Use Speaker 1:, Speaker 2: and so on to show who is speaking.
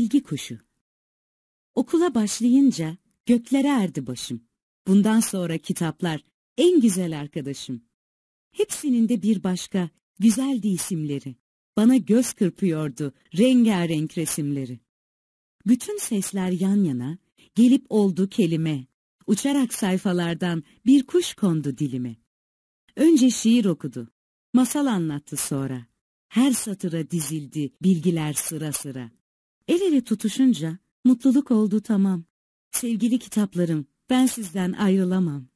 Speaker 1: Bilgi kuşu. Okula başlayınca göklere erdi başım. Bundan sonra kitaplar en güzel arkadaşım. Hepsinin de bir başka güzeldi isimleri. Bana göz kırpıyordu rengarenk resimleri. Bütün sesler yan yana, gelip oldu kelime. Uçarak sayfalardan bir kuş kondu dilime. Önce şiir okudu, masal anlattı sonra. Her satıra dizildi bilgiler sıra sıra. El ele tutuşunca
Speaker 2: mutluluk oldu tamam. Sevgili kitaplarım, ben sizden ayrılamam.